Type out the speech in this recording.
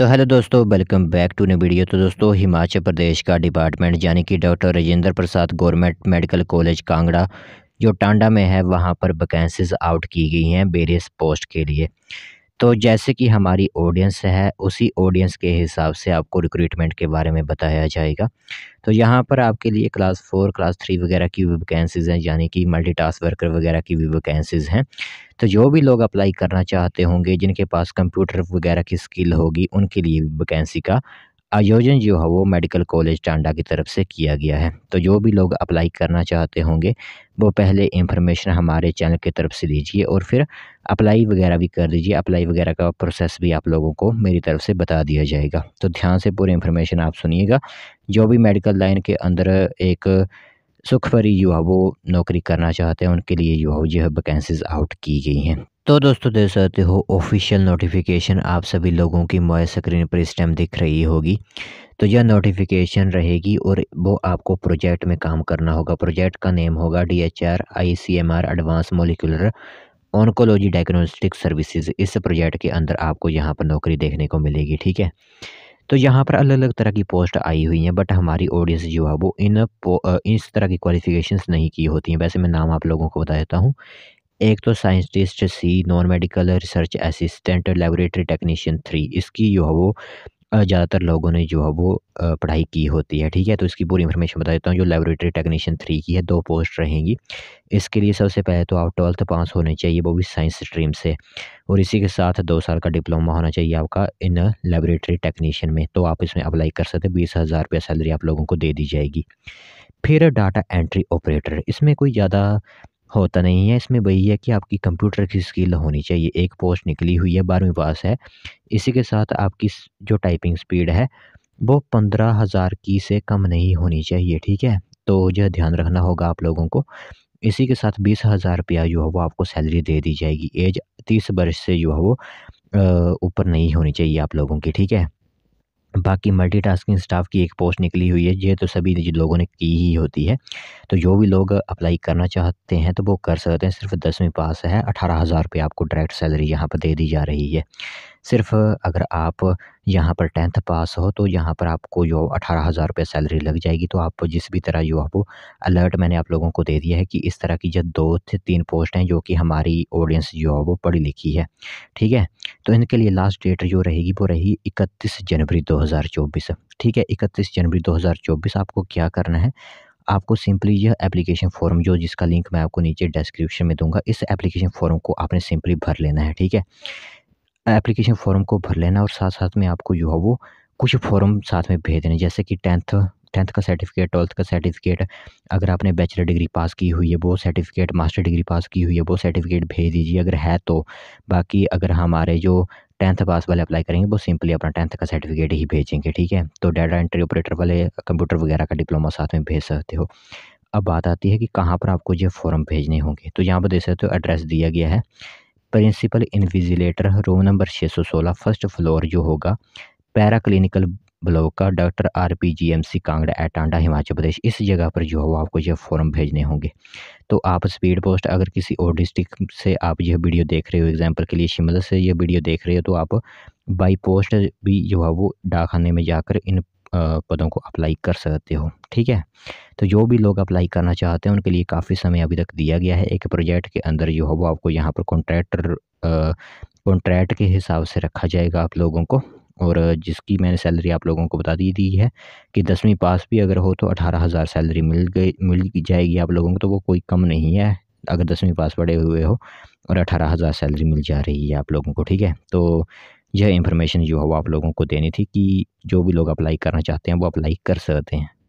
तो हेलो दोस्तों welcome back to new video तो दोस्तों हिमाचल प्रदेश का डिपार्टमेंट यानी कि doctor Rajendra Prasad government medical college Kangra जो टांडा में है वहाँ पर वैकेंसीज आउट की गई हैं वेरियस पोस्ट के लिए तो जैसे कि हमारी ऑडियंस है उसी ऑडियंस के हिसाब से आपको रिक्रूटमेंट के बारे में बताया जाएगा तो यहाँ पर आपके लिए क्लास फोर क्लास थ्री वगैरह की भी वैकेंसीज़ हैं यानी कि मल्टी टास्क वर्कर वगैरह की भी वैकेंसीज़ हैं तो जो भी लोग अप्लाई करना चाहते होंगे जिनके पास कंप्यूटर वगैरह की स्किल होगी उनके लिए वैकेंसी का आयोजन जो है वो मेडिकल कॉलेज टांडा की तरफ से किया गया है तो जो भी लोग अप्लाई करना चाहते होंगे वो पहले इंफॉर्मेशन हमारे चैनल की तरफ से दीजिए और फिर अप्लाई वगैरह भी कर दीजिए अप्लाई वगैरह का प्रोसेस भी आप लोगों को मेरी तरफ से बता दिया जाएगा तो ध्यान से पूरी इन्फॉर्मेशन आप सुनिएगा जो भी मेडिकल लाइन के अंदर एक सुख भरी युवा वो नौकरी करना चाहते हैं उनके लिए युवा जो है वैकेंसीज आउट की गई हैं तो दोस्तों देख सकते हो ऑफिशियल नोटिफिकेशन आप सभी लोगों की मोबाइल स्क्रीन पर इस टाइम दिख रही होगी तो यह नोटिफिकेशन रहेगी और वो आपको प्रोजेक्ट में काम करना होगा प्रोजेक्ट का नेम होगा D H R I C M R advance molecular oncology diagnostic services इस प्रोजेक्ट के अंदर आपको यहाँ पर नौकरी देखने को मिलेगी ठीक है तो यहाँ पर अलग अलग तरह की पोस्ट आई हुई हैं बट हमारी ऑडियंस जो है वो इन इस तरह की क्वालिफिकेशन नहीं की होती हैं वैसे मैं नाम आप लोगों को बता देता हूँ एक तो scientist C non medical research assistant laboratory technician three इसकी जो है वो ज़्यादातर लोगों ने जो है वो पढ़ाई की होती है ठीक है तो इसकी पूरी इन्फॉर्मेशन बता देता हूँ जो लेबोरेटरी टेक्नीशियन थ्री की है दो पोस्ट रहेंगी इसके लिए सबसे पहले तो आप ट्वेल्थ पास होने चाहिए वो भी साइंस स्ट्रीम से और इसी के साथ दो साल का डिप्लोमा होना चाहिए आपका इन लेबोरेटरी टेक्नीशियन में तो आप इसमें अप्लाई कर सकते बीस हज़ार रुपया सैलरी आप लोगों को दे दी जाएगी फिर डाटा एंट्री ऑपरेटर इसमें कोई ज़्यादा होता नहीं है इसमें वही है कि आपकी कंप्यूटर की स्किल होनी चाहिए एक पोस्ट निकली हुई है बारहवीं पास है इसी के साथ आपकी जो टाइपिंग स्पीड है वो पंद्रह हज़ार की से कम नहीं होनी चाहिए ठीक है तो यह ध्यान रखना होगा आप लोगों को इसी के साथ बीस हज़ार रुपया जो है वो आपको सैलरी दे दी जाएगी एज तीस वर्ष से जो है वो ऊपर नहीं होनी चाहिए आप लोगों की ठीक है बाकी मल्टीटास्किंग स्टाफ की एक पोस्ट निकली हुई है ये तो सभी लोगों ने की ही होती है तो जो भी लोग अप्लाई करना चाहते हैं तो वो कर सकते हैं सिर्फ दसवीं पास है अठारह हज़ार रुपये आपको डायरेक्ट सैलरी यहाँ पर दे दी जा रही है सिर्फ अगर आप यहाँ पर टेंथ पास हो तो यहाँ पर आपको जो अठारह हज़ार रुपये सैलरी लग जाएगी तो आप जिस भी तरह जो आप अलर्ट मैंने आप लोगों को दे दिया है कि इस तरह की जो दो से तीन पोस्ट हैं जो कि हमारी ऑडियंस जो है वो पढ़ी लिखी है ठीक है तो इनके लिए लास्ट डेट जो रहेगी वो रहेगी इकतीस जनवरी चौबीस ठीक है इकतीस जनवरी चौबीस आपको क्या करना है आपको सिंपली यह एप्लीकेशन फॉर्म जो जिसका लिंक मैं आपको नीचे डिस्क्रिप्शन में दूंगा इस एप्लीकेशन फॉर्म को आपने सिंपली भर लेना है ठीक है एप्लीकेशन फॉर्म को भर लेना और साथ साथ में आपको जो है वो कुछ फॉर्म साथ में भेज देने जैसे कि टेंथ टेंथ का सर्टिफिकेट ट्वेल्थ का सर्टिफिकेट अगर आपने बैचलर डिग्री पास की हुई है वो सर्टिफिकेट मास्टर डिग्री पास की हुई है वो सर्टिफिकेट भेज दीजिए अगर है तो बाकी अगर हमारे जो टेंथ पास वाले अप्लाई करेंगे वो सिंपली अपना टेंथ का सर्टिफिकेट ही भेजेंगे ठीक है तो डाटा एंट्री ऑपरेटर वाले कंप्यूटर वगैरह का डिप्लोमा साथ में भेज सकते हो अब बात आती है कि कहाँ पर आपको ये फॉर्म भेजने होंगे तो यहाँ पर देख सकते हो एड्रेस दिया गया है principal invigilator room number 616 first floor जो होगा पैरा क्लिनिकल ब्लॉक का doctor R P G M C Kangra at Himachal Pradesh इस जगह पर जो है वो आपको जो फॉर्म भेजने होंगे तो आप स्पीड पोस्ट अगर किसी और डिस्ट्रिक्ट से आप जो वीडियो देख रहे हो एग्जांपल के लिए शिमला से ये वीडियो देख रहे हो तो आप बाई पोस्ट भी जो है वो डाकखाने में जाकर इन पदों को अप्लाई कर सकते हो ठीक है तो जो भी लोग अप्लाई करना चाहते हैं उनके लिए काफ़ी समय अभी तक दिया गया है एक प्रोजेक्ट के अंदर जो है वो आपको यहाँ पर कॉन्ट्रैक्टर कॉन्ट्रैक्ट के हिसाब से रखा जाएगा आप लोगों को और जिसकी मैंने सैलरी आप लोगों को बता दी दी है कि दसवीं पास भी अगर हो तो अठारह हज़ार सैलरी मिल गई मिल जाएगी आप लोगों को तो वो कोई कम नहीं है अगर दसवीं पास पढ़े हुए हो और अठारह हज़ार सैलरी मिल जा रही है आप लोगों को ठीक है तो यह इन्फॉर्मेशन जो है वो आप लोगों को देनी थी कि जो भी लोग अप्लाई करना चाहते हैं वो अप्लाई कर सकते हैं